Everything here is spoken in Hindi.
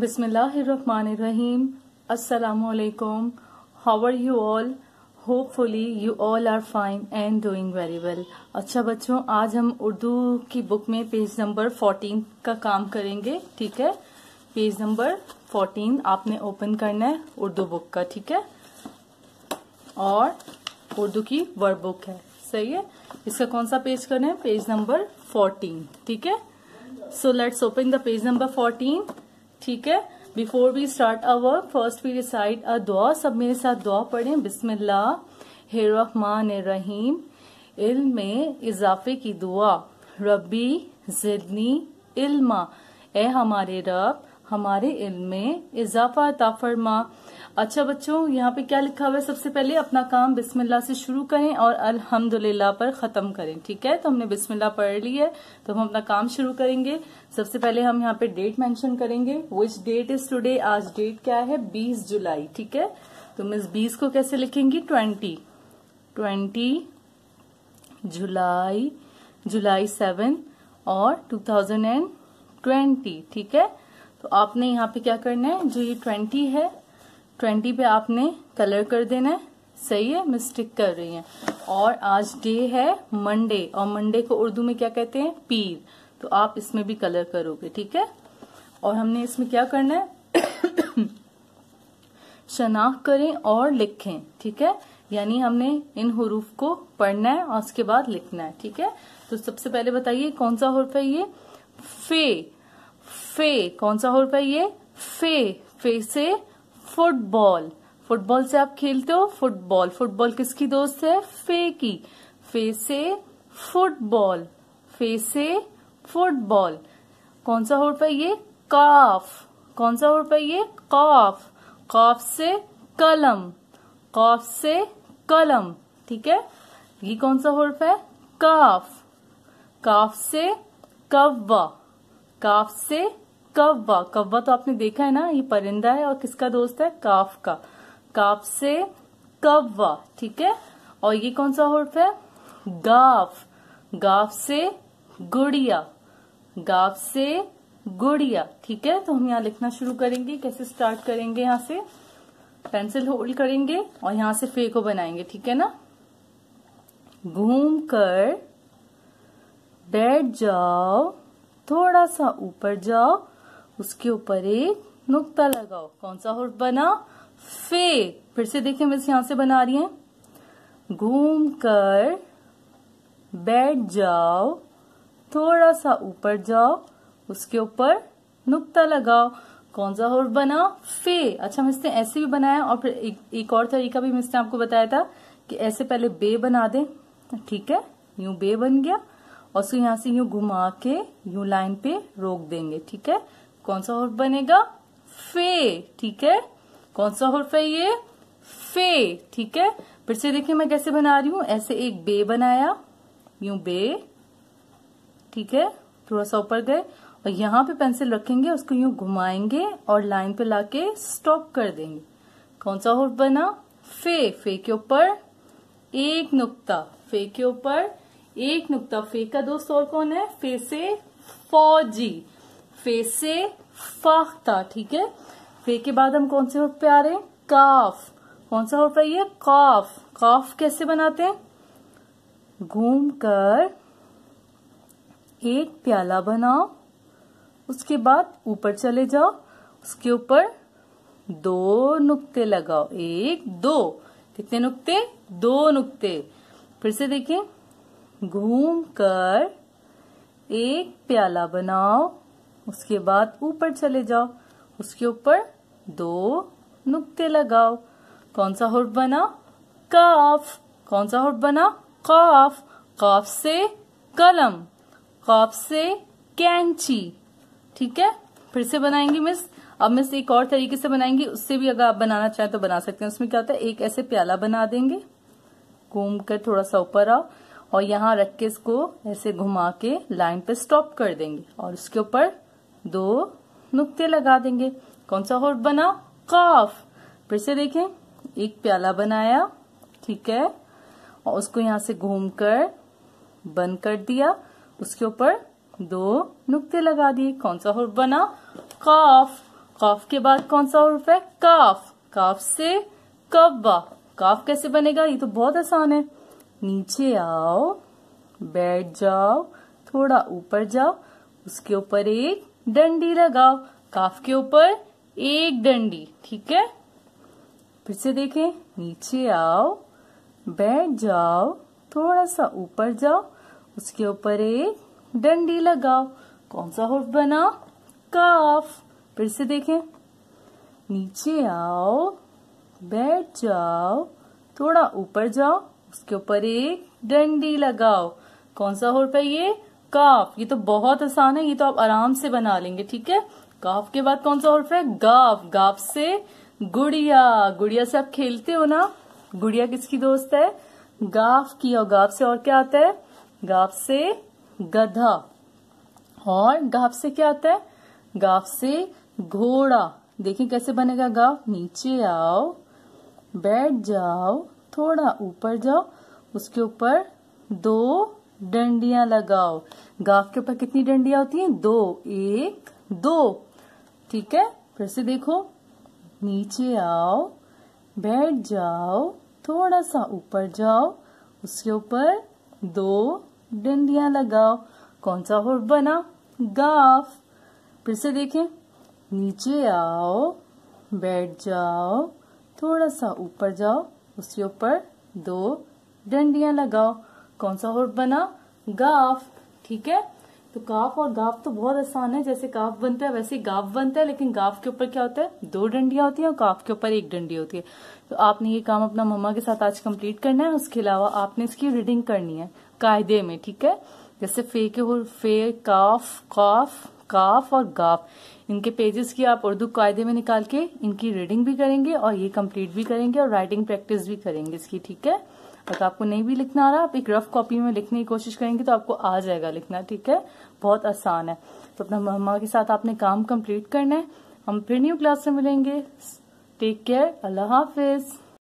बिस्मिल्लाहिर्रहमानिर्रहीम Assalamu alaikum. Are you all all? Hopefully you all are fine and doing very well अच्छा बच्चों आज हम उर्दू की बुक में पेज नंबर 14 का काम करेंगे ठीक है पेज नंबर 14 आपने ओपन करना है उर्दू बुक का ठीक है और उर्दू की वर्ड बुक है सही है इसका कौन सा पेज करना है पेज नंबर 14 ठीक है so let's open the page number fourteen ठीक है before we start a work first we decide a दुआ सब मेरे साथ दुआ पढ़ें बिस्मिल्ला रहमान रहीम इल में इजाफे की दुआ रबी जिदनी इल्मा ए हमारे रब हमारे इल्म में इजाफा फरमा अच्छा बच्चों यहाँ पे क्या लिखा हुआ है सबसे पहले अपना काम बिस्मिल्लाह से शुरू करें और अल्हम्दुलिल्लाह पर ख़त्म करें ठीक है तो हमने बिस्मिल्लाह पढ़ ली है तो हम अपना काम शुरू करेंगे सबसे पहले हम यहाँ पे डेट मेंशन करेंगे विच डेट इज टूडे आज डेट क्या है बीस जुलाई ठीक है तो हम इस बीस को कैसे लिखेंगी twenty twenty July July seven और टू थाउजेंड एंड ट्वेंटी ठीक है तो आपने यहाँ पे क्या करना है जो ये ट्वेंटी है ट्वेंटी पे आपने कलर कर देना है सही है मिस्टेक कर रही हैं और आज डे है मंडे और मंडे को उर्दू में क्या कहते हैं पीर तो आप इसमें भी कलर करोगे ठीक है और हमने इसमें क्या करना है शनाख करें और लिखें ठीक है यानी हमने इन हरूफ को पढ़ना है और उसके बाद लिखना है ठीक है तो सबसे पहले बताइए कौन सा हरूफ है ये फे फे कौन सा हर्फ है ये फे फे से फुटबॉल फुटबॉल से आप खेलते हो फुटबॉल फुटबॉल किसकी दोस्त है फे की फे से फुटबॉल फे से फुटबॉल कौन सा हर्फ है ये काफ कौन सा हर्फ है ये काफ काफ से कलम काफ से कलम ठीक है ये कौन सा हर्फ है काफ काफ से कव्वा काफ से कव्वा कव्वा तो आपने देखा है ना ये परिंदा है और किसका दोस्त है काफ का काफ से कव्वा ठीक है और ये कौन सा हर्फ है गाफ गाफ से गुड़िया गाफ से गुड़िया ठीक है तो हम यहाँ लिखना शुरू करेंगे कैसे स्टार्ट करेंगे यहाँ से पेंसिल होल्ड करेंगे और यहां से फे को बनाएंगे ठीक है ना घूम कर बैठ जाओ थोड़ा सा ऊपर जाओ उसके ऊपर एक नुक्ता लगाओ कौन सा हर्फ बना फे फिर से देखिए मिस यहां से बना रही हैं घूम कर बैठ जाओ थोड़ा सा ऊपर जाओ उसके ऊपर नुक्ता लगाओ कौन सा हर्फ बना फे अच्छा मिसने ऐसे भी बनाया और फिर एक, एक और तरीका भी मिसने आपको बताया था कि ऐसे पहले बे बना दे ठीक है यूं बे बन गया और उसको यहाँ से यू घुमा के यू लाइन पे रोक देंगे ठीक है कौन सा हर्फ बनेगा फे ठीक है कौन सा हर्फ है ये फे ठीक है फिर से देखिए मैं कैसे बना रही हूं ऐसे एक बे बनाया यू बे ठीक है थोड़ा सा ऊपर गए और यहाँ पे पेंसिल रखेंगे उसको यू घुमाएंगे और लाइन पे लाके स्टॉप कर देंगे कौन सा हर्फ बना फे फे के ऊपर एक नुक्ता फे के ऊपर एक नुकता फे का दोस्त और कौन है फे से फौजी फे से फाख्ता ठीक है फे के बाद हम कौन से हर्फ पे आ रहे हैं काफ कौन सा हर्फ है ये काफ काफ कैसे बनाते हैं घूम कर एक प्याला बनाओ उसके बाद ऊपर चले जाओ उसके ऊपर दो नुक्ते लगाओ एक दो कितने नुक्ते दो नुक्ते फिर से देखिए घूम कर एक प्याला बनाओ उसके बाद ऊपर चले जाओ उसके ऊपर दो नुक्ते लगाओ कौन सा हुर्फ बना काफ कौन सा हुर्फ बना काफ काफ से कलम काफ से कैंची ठीक है फिर से बनाएंगी मिस अब मिस एक और तरीके से बनाएंगे उससे भी अगर आप बनाना चाहें तो बना सकते हैं उसमें क्या होता है एक ऐसे प्याला बना देंगे घूम कर थोड़ा सा ऊपर आओ और यहाँ रख के इसको ऐसे घुमा के लाइन पे स्टॉप कर देंगे और उसके ऊपर दो नुक्ते लगा देंगे कौन सा हर्फ बना काफ फिर से देखें एक प्याला बनाया ठीक है और उसको यहाँ से घूम कर बंद कर दिया उसके ऊपर दो नुक्ते लगा दिए कौन सा हर्फ बना काफ काफ के बाद कौन सा हर्फ है काफ काफ से कब्बा काफ कैसे बनेगा ये तो बहुत आसान है नीचे आओ बैठ जाओ थोड़ा ऊपर जाओ उसके ऊपर एक डंडी लगाओ काफ के ऊपर एक डंडी ठीक है फिर से देखें नीचे आओ बैठ जाओ थोड़ा सा ऊपर जाओ उसके ऊपर एक डंडी लगाओ कौन सा हर्फ बना काफ फिर से देखें नीचे आओ बैठ जाओ थोड़ा ऊपर जाओ उसके ऊपर एक डंडी लगाओ कौन सा हर्फ है ये काफ ये तो बहुत आसान है ये तो आप आराम से बना लेंगे ठीक है काफ के बाद कौन सा हर्फ है गाफ गाफ से गुड़िया गुड़िया से आप खेलते हो ना गुड़िया किसकी दोस्त है गाफ की और गाफ से और क्या आता है गाफ से गधा और गाफ से क्या आता है गाफ से घोड़ा देखिए कैसे बनेगा गाफ नीचे आओ बैठ जाओ थोड़ा ऊपर जाओ उसके ऊपर दो डंडियां लगाओ गाफ के ऊपर कितनी डंडियां होती हैं दो एक दो ठीक है फिर से देखो नीचे आओ बैठ जाओ थोड़ा सा ऊपर जाओ उसके ऊपर दो डंडियां लगाओ कौन सा हो बना गाफ फिर से देखें नीचे आओ बैठ जाओ थोड़ा सा ऊपर जाओ उसके ऊपर दो डंडियां लगाओ कौन सा हर्फ बना गाफ ठीक है तो काफ और गाफ तो बहुत आसान है जैसे काफ बनता है वैसे गाफ बनता है लेकिन गाफ के ऊपर क्या होता है दो डंडियां होती हैं और काफ के ऊपर एक डंडी होती है तो आपने ये काम अपना मम्मा के साथ आज कंप्लीट करना है उसके अलावा आपने इसकी रीडिंग करनी है कायदे में ठीक है जैसे फे के हो फे काफ काफ काफ और गाफ इनके पेजेस की आप उर्दू कायदे में निकाल के इनकी रीडिंग भी करेंगे और ये कंप्लीट भी करेंगे और राइटिंग प्रैक्टिस भी करेंगे इसकी ठीक है अगर तो आपको नहीं भी लिखना आ रहा आप एक रफ कॉपी में लिखने की कोशिश करेंगे तो आपको आ जाएगा लिखना ठीक है बहुत आसान है तो अपना मम्मा के साथ आपने काम कंप्लीट करना है हम फिर न्यू क्लास से मिलेंगे टेक केयर अल्लाह हाफिज़